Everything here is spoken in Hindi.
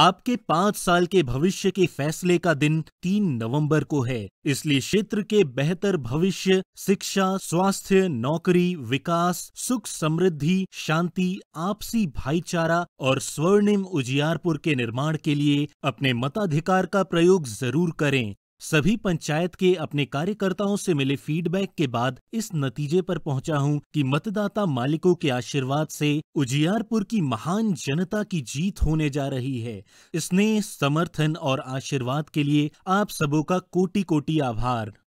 आपके पांच साल के भविष्य के फैसले का दिन तीन नवंबर को है इसलिए क्षेत्र के बेहतर भविष्य शिक्षा स्वास्थ्य नौकरी विकास सुख समृद्धि शांति आपसी भाईचारा और स्वर्णिम उजियारपुर के निर्माण के लिए अपने मताधिकार का प्रयोग जरूर करें सभी पंचायत के अपने कार्यकर्ताओं से मिले फीडबैक के बाद इस नतीजे पर पहुंचा हूं कि मतदाता मालिकों के आशीर्वाद से उजियारपुर की महान जनता की जीत होने जा रही है स्नेह समर्थन और आशीर्वाद के लिए आप सबों का कोटि कोटि आभार